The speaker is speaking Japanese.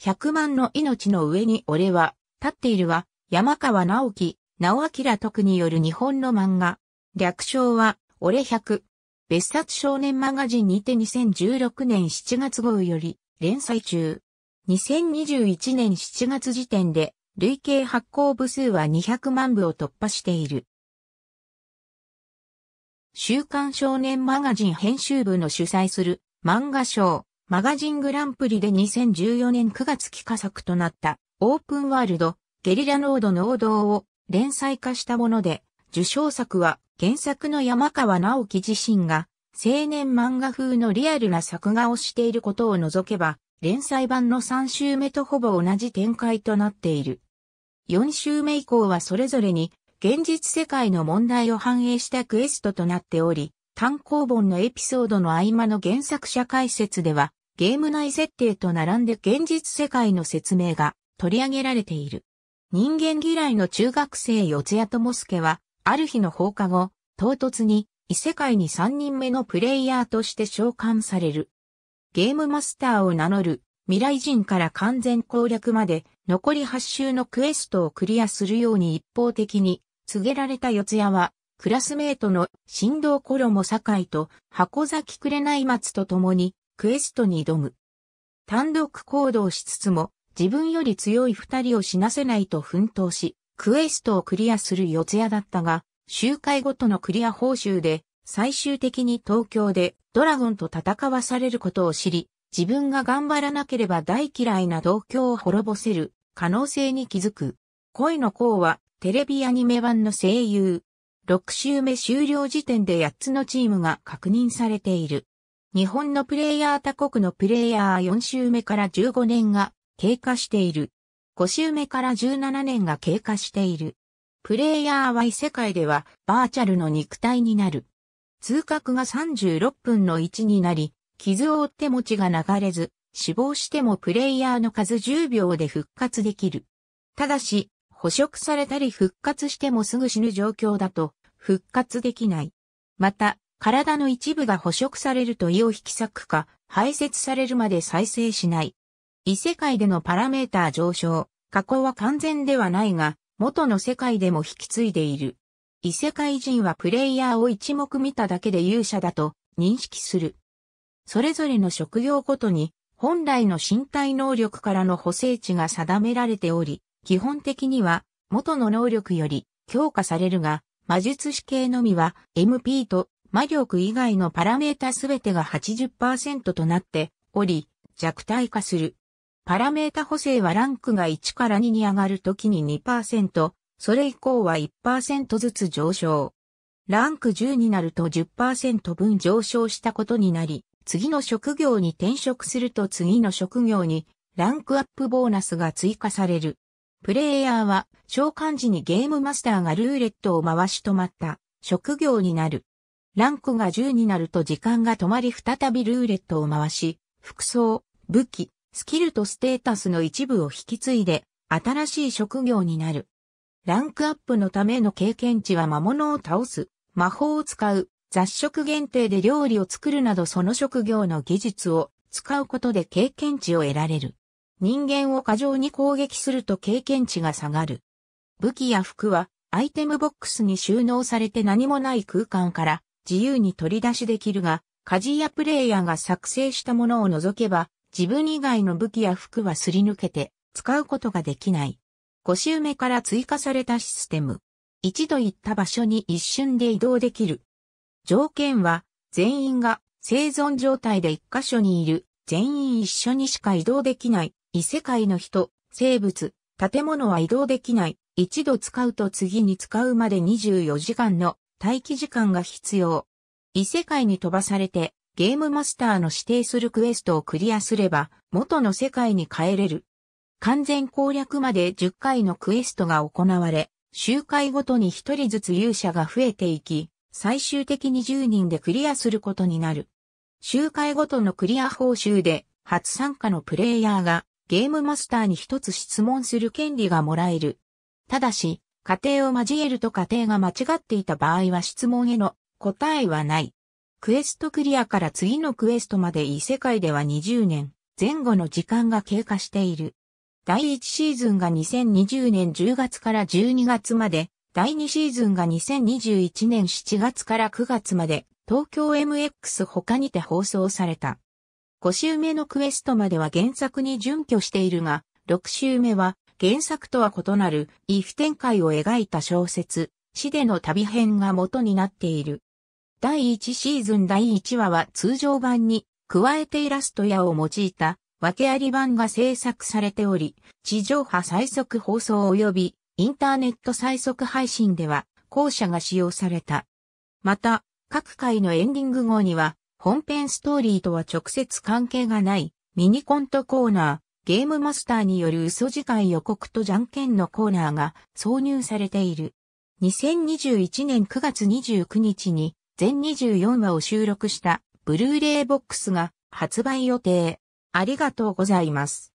100万の命の上に俺は、立っているは、山川直樹、直明徳による日本の漫画。略称は、俺100。別冊少年マガジンにて2016年7月号より、連載中。2021年7月時点で、累計発行部数は200万部を突破している。週刊少年マガジン編集部の主催する漫画賞、マガジングランプリで2014年9月期化作となったオープンワールド、ゲリラノードの王道を連載化したもので、受賞作は原作の山川直樹自身が青年漫画風のリアルな作画をしていることを除けば、連載版の3週目とほぼ同じ展開となっている。4週目以降はそれぞれに現実世界の問題を反映したクエストとなっており、単行本のエピソードの合間の原作者解説では、ゲーム内設定と並んで現実世界の説明が取り上げられている。人間嫌いの中学生四谷智介は、ある日の放課後、唐突に異世界に3人目のプレイヤーとして召喚される。ゲームマスターを名乗る未来人から完全攻略まで残り8周のクエストをクリアするように一方的に告げられた四谷は、クラスメートの振動衣堺と箱崎紅松と共にクエストに挑む。単独行動しつつも、自分より強い二人を死なせないと奮闘し、クエストをクリアする四谷だったが、周回ごとのクリア報酬で、最終的に東京でドラゴンと戦わされることを知り、自分が頑張らなければ大嫌いな同京を滅ぼせる可能性に気づく。恋の子はテレビアニメ版の声優。6周目終了時点で8つのチームが確認されている。日本のプレイヤー他国のプレイヤー4週目から15年が経過している。5週目から17年が経過している。プレイヤーは異世界ではバーチャルの肉体になる。通覚が36分の1になり、傷を負って持ちが流れず、死亡してもプレイヤーの数10秒で復活できる。ただし、捕食されたり復活してもすぐ死ぬ状況だと復活できない。また、体の一部が捕食されると胃を引き裂くか、排泄されるまで再生しない。異世界でのパラメーター上昇、加工は完全ではないが、元の世界でも引き継いでいる。異世界人はプレイヤーを一目見ただけで勇者だと認識する。それぞれの職業ごとに本来の身体能力からの補正値が定められており、基本的には元の能力より強化されるが、魔術師系のみは MP と魔力以外のパラメータすべてが80%となっており、弱体化する。パラメータ補正はランクが1から2に上がるときに2%、それ以降は1%ずつ上昇。ランク10になると10%分上昇したことになり、次の職業に転職すると次の職業にランクアップボーナスが追加される。プレイヤーは召喚時にゲームマスターがルーレットを回し止まった職業になる。ランクが10になると時間が止まり再びルーレットを回し、服装、武器、スキルとステータスの一部を引き継いで、新しい職業になる。ランクアップのための経験値は魔物を倒す、魔法を使う、雑食限定で料理を作るなどその職業の技術を使うことで経験値を得られる。人間を過剰に攻撃すると経験値が下がる。武器や服はアイテムボックスに収納されて何もない空間から自由に取り出しできるが、カジやプレイヤーが作成したものを除けば、自分以外の武器や服はすり抜けて使うことができない。腰埋めから追加されたシステム。一度行った場所に一瞬で移動できる。条件は全員が生存状態で一箇所にいる、全員一緒にしか移動できない、異世界の人、生物、建物は移動できない、一度使うと次に使うまで24時間の待機時間が必要。異世界に飛ばされて、ゲームマスターの指定するクエストをクリアすれば、元の世界に帰れる。完全攻略まで10回のクエストが行われ、周回ごとに1人ずつ勇者が増えていき、最終的に10人でクリアすることになる。周回ごとのクリア報酬で、初参加のプレイヤーがゲームマスターに一つ質問する権利がもらえる。ただし、仮定を交えると仮定が間違っていた場合は質問への答えはない。クエストクリアから次のクエストまで異世界では20年前後の時間が経過している。第1シーズンが2020年10月から12月まで、第2シーズンが2021年7月から9月まで、東京 MX 他にて放送された。5週目のクエストまでは原作に準拠しているが、6週目は原作とは異なる、異譜展開を描いた小説、死での旅編が元になっている。第1シーズン第1話は通常版に、加えてイラストやを用いた、訳あり版が制作されており、地上波最速放送及び、インターネット最速配信では、後者が使用された。また、各回のエンディング後には、本編ストーリーとは直接関係がない、ミニコントコーナー、ゲームマスターによる嘘次回予告とじゃんけんのコーナーが挿入されている。2021年9月29日に全24話を収録したブルーレイボックスが発売予定。ありがとうございます。